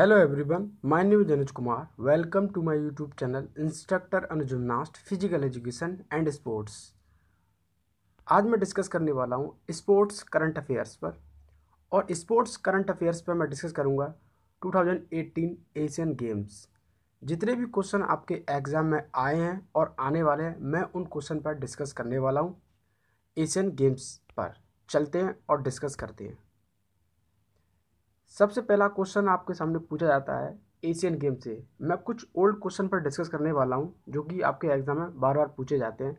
hello everyone my name is Kumar welcome to my YouTube channel instructor Instructor and Gymnast Physical Education and आज मैं discuss करने वाला हूँ sports current affairs पर और स्पोर्ट्स करंट अफेयर्स पर मैं डिस्कस करूँगा 2018 एशियन गेम्स जितने भी क्वेश्चन आपके एग्ज़ाम में आए हैं और आने वाले हैं मैं उन क्वेश्चन पर डिस्कस करने वाला हूँ एशियन गेम्स पर चलते हैं और डिस्कस करते हैं सबसे पहला क्वेश्चन आपके सामने पूछा जाता है एशियन गेम से मैं कुछ ओल्ड क्वेश्चन पर डिस्कस करने वाला हूँ जो कि आपके एग्जाम में बार बार पूछे जाते हैं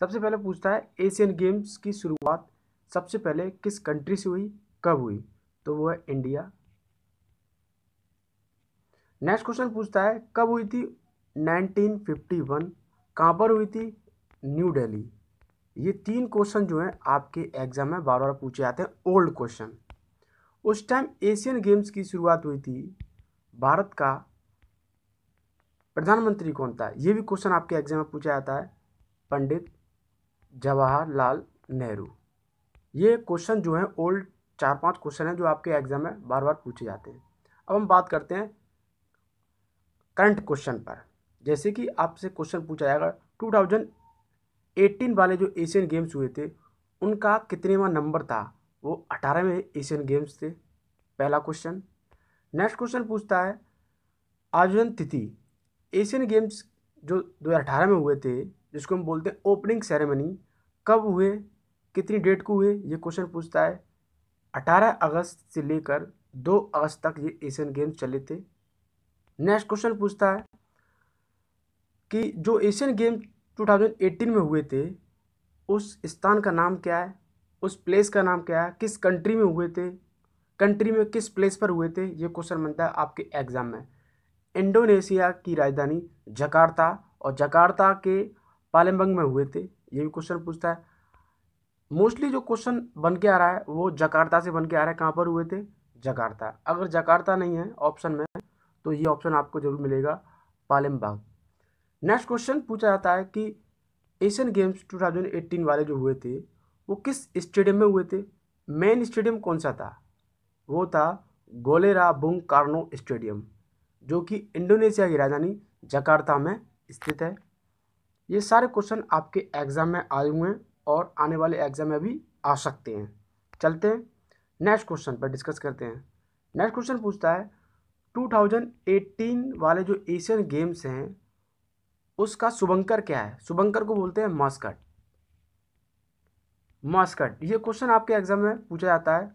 सबसे पहले पूछता है एशियन गेम्स की शुरुआत सबसे पहले किस कंट्री से हुई कब हुई तो वो है इंडिया नेक्स्ट क्वेश्चन पूछता है कब हुई थी 1951 कहाँ पर हुई थी न्यू दिल्ली ये तीन क्वेश्चन जो हैं आपके एग्जाम में बार बार पूछे जाते हैं ओल्ड क्वेश्चन उस टाइम एशियन गेम्स की शुरुआत हुई थी भारत का प्रधानमंत्री कौन था ये भी क्वेश्चन आपके एग्जाम में पूछा जाता है पंडित जवाहरलाल नेहरू ये क्वेश्चन जो है ओल्ड चार पांच क्वेश्चन हैं जो आपके एग्जाम में बार बार पूछे जाते हैं अब हम बात करते हैं करंट क्वेश्चन पर जैसे कि आपसे क्वेश्चन पूछा जाएगा एटीन वाले जो एशियन गेम्स हुए थे उनका कितनेवा नंबर था वो अठारहवें एशियन गेम्स थे पहला क्वेश्चन नेक्स्ट क्वेश्चन पूछता है आयोजन तिथि एशियन गेम्स जो दो हज़ार अठारह में हुए थे जिसको हम बोलते हैं ओपनिंग सेरेमनी कब हुए कितनी डेट को हुए ये क्वेश्चन पूछता है अठारह अगस्त से लेकर दो अगस्त तक ये एशियन गेम्स चले थे नेक्स्ट क्वेश्चन पूछता है कि जो एशियन गेम्स टू में हुए थे उस स्थान का नाम क्या है उस प्लेस का नाम क्या है किस कंट्री में हुए थे कंट्री में किस प्लेस पर हुए थे ये क्वेश्चन बनता है आपके एग्ज़ाम में इंडोनेशिया की राजधानी जकार्ता और जकार्ता के पालेम्बंग में हुए थे ये भी क्वेश्चन पूछता है मोस्टली जो क्वेश्चन बन के आ रहा है वो जकार्ता से बन के आ रहा है कहाँ पर हुए थे जकार्ता अगर जकार्ता नहीं है ऑप्शन में तो ये ऑप्शन आपको जरूर मिलेगा पालेमबाग नेक्स्ट क्वेश्चन पूछा जाता है कि एशियन गेम्स 2018 वाले जो हुए थे वो किस स्टेडियम में हुए थे मेन स्टेडियम कौन सा था वो था गोलेरा बुंग कार्नो स्टेडियम जो कि इंडोनेशिया की राजधानी जकार्ता में स्थित है ये सारे क्वेश्चन आपके एग्ज़ाम में आए हुए हैं और आने वाले एग्ज़ाम में भी आ सकते हैं चलते हैं नेक्स्ट क्वेश्चन पर डिस्कस करते हैं नेक्स्ट क्वेश्चन पूछता है 2018 वाले जो एशियन गेम्स हैं उसका शुभंकर क्या है शुभंकर को बोलते हैं मस्कट मास्कट ये क्वेश्चन आपके एग्जाम में पूछा जाता है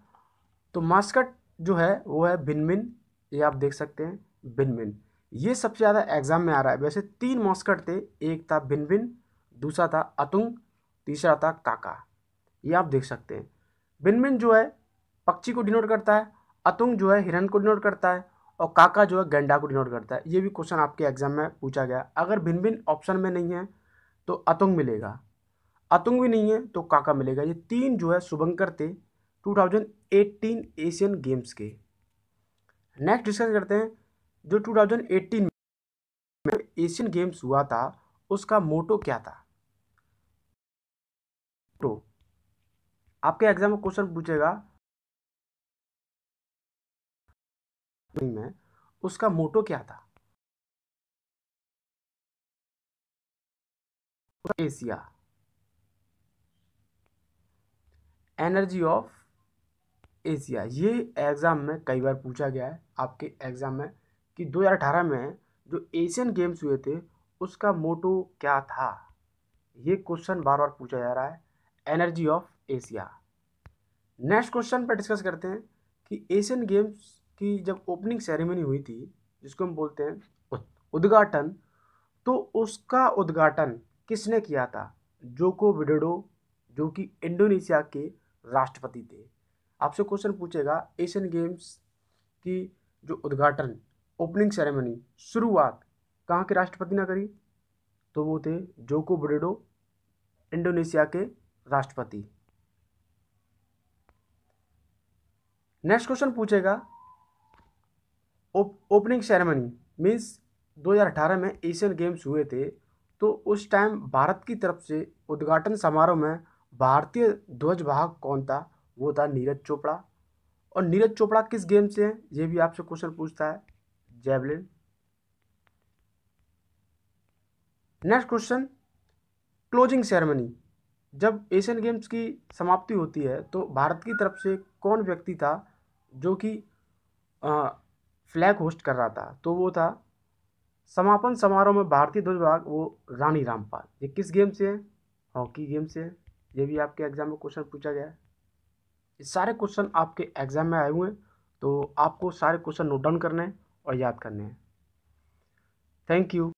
तो मास्कट जो है वो है भिनमिन ये आप देख सकते हैं भिनमिन ये सबसे ज़्यादा एग्जाम में आ रहा है वैसे तीन मॉस्कट थे एक था भिनभिन दूसरा था अतुंग तीसरा था काका ये आप देख सकते हैं भिनभिन जो है पक्षी को डिनोट करता है अतुंग जो है हिरण को डिनोट करता है और काका जो है गेंडा को डिनोट करता है ये भी क्वेश्चन आपके एग्जाम में पूछा गया अगर भिन भिन ऑप्शन में नहीं है तो अतुंग मिलेगा आतुंग भी नहीं है तो काका मिलेगा ये तीन जो है शुभंकर थे 2018 एशियन गेम्स के नेक्स्ट डिस्कस करते हैं जो 2018 में एशियन गेम्स हुआ था उसका मोटो क्या था तो आपके एग्जाम में क्वेश्चन पूछेगा में उसका मोटो क्या था एशिया एनर्जी ऑफ एशिया ये एग्ज़ाम में कई बार पूछा गया है आपके एग्ज़ाम में कि 2018 में जो एशियन गेम्स हुए थे उसका मोटो क्या था ये क्वेश्चन बार बार पूछा जा रहा है energy of Asia next question पर डिस्कस करते हैं कि एशियन गेम्स की जब ओपनिंग सेरेमनी हुई थी जिसको हम बोलते हैं उद्घाटन तो उसका उद्घाटन किसने किया था जोको विडोडो जो कि इंडोनेशिया के राष्ट्रपति थे आपसे क्वेश्चन पूछेगा एशियन गेम्स की जो उद्घाटन ओपनिंग सेरेमनी शुरुआत कहाँ के राष्ट्रपति ने करी तो वो थे जोको बडेडो इंडोनेशिया के राष्ट्रपति नेक्स्ट क्वेश्चन पूछेगा ओपनिंग सेरेमनी मीन्स 2018 में एशियन गेम्स हुए थे तो उस टाइम भारत की तरफ से उद्घाटन समारोह में भारतीय ध्वजवाहक कौन था वो था नीरज चोपड़ा और नीरज चोपड़ा किस गेम से हैं ये भी आपसे क्वेश्चन पूछता है javelin next question closing ceremony जब एशियन गेम्स की समाप्ति होती है तो भारत की तरफ से कौन व्यक्ति था जो कि फ्लैग होस्ट कर रहा था तो वो था समापन समारोह में भारतीय ध्वजवाहक वो रानी रामपाल ये किस गेम से है हॉकी गेम से है ये भी आपके एग्ज़ाम में क्वेश्चन पूछा गया है ये सारे क्वेश्चन आपके एग्ज़ाम में आए हुए हैं तो आपको सारे क्वेश्चन नोट डाउन करने हैं और याद करने हैं थैंक यू